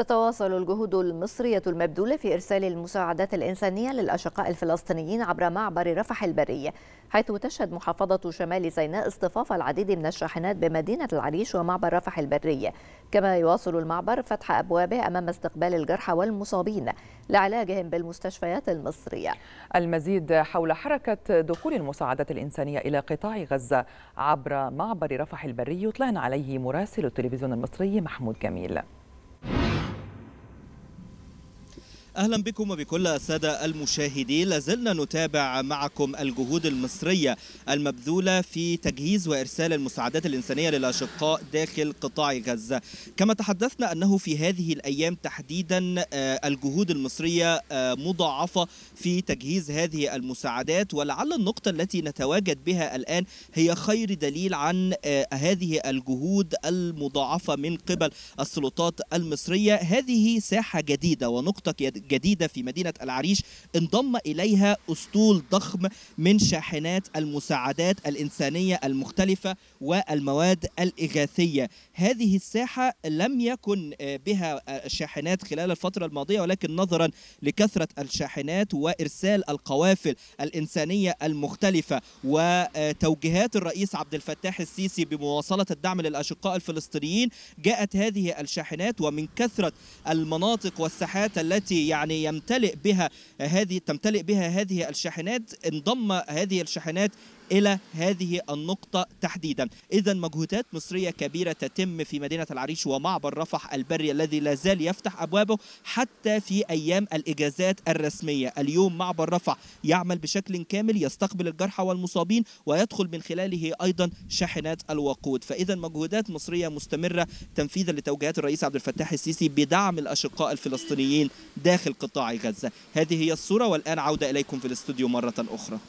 تتواصل الجهود المصرية المبذولة في إرسال المساعدات الإنسانية للأشقاء الفلسطينيين عبر معبر رفح البري حيث تشهد محافظة شمال سيناء اصطفاف العديد من الشاحنات بمدينة العريش ومعبر رفح البري كما يواصل المعبر فتح أبوابه أمام استقبال الجرحى والمصابين لعلاجهم بالمستشفيات المصرية المزيد حول حركة دخول المساعدات الإنسانية إلى قطاع غزة عبر معبر رفح البري يطلعنا عليه مراسل التلفزيون المصري محمود جميل أهلا بكم وبكل السادة المشاهدين لازلنا نتابع معكم الجهود المصرية المبذولة في تجهيز وإرسال المساعدات الإنسانية للأشقاء داخل قطاع غزة كما تحدثنا أنه في هذه الأيام تحديدا آه، الجهود المصرية آه، مضاعفة في تجهيز هذه المساعدات ولعل النقطة التي نتواجد بها الآن هي خير دليل عن آه، هذه الجهود المضاعفة من قبل السلطات المصرية هذه ساحة جديدة ونقطة جديدة في مدينة العريش انضم إليها أسطول ضخم من شاحنات المساعدات الإنسانية المختلفة والمواد الإغاثية هذه الساحة لم يكن آه، بها آه، شاحنات خلال الفترة الماضية ولكن نظرا لكثرة الشاحنات وإرسال القوافل الإنسانية المختلفة وتوجيهات الرئيس عبد الفتاح السيسي بمواصلة الدعم للأشقاء الفلسطينيين جاءت هذه الشاحنات ومن كثرة المناطق والساحات التي يعني يمتلئ بها هذه تمتلئ بها هذه الشاحنات انضم هذه الشاحنات إلى هذه النقطة تحديدا إذا مجهودات مصرية كبيرة تتم في مدينة العريش ومعبر رفح البري الذي لا زال يفتح أبوابه حتى في أيام الإجازات الرسمية اليوم معبر رفح يعمل بشكل كامل يستقبل الجرحى والمصابين ويدخل من خلاله أيضا شاحنات الوقود فإذا مجهودات مصرية مستمرة تنفيذا لتوجيهات الرئيس عبد الفتاح السيسي بدعم الأشقاء الفلسطينيين داخل قطاع غزة هذه هي الصورة والآن عودة إليكم في الاستوديو مرة أخرى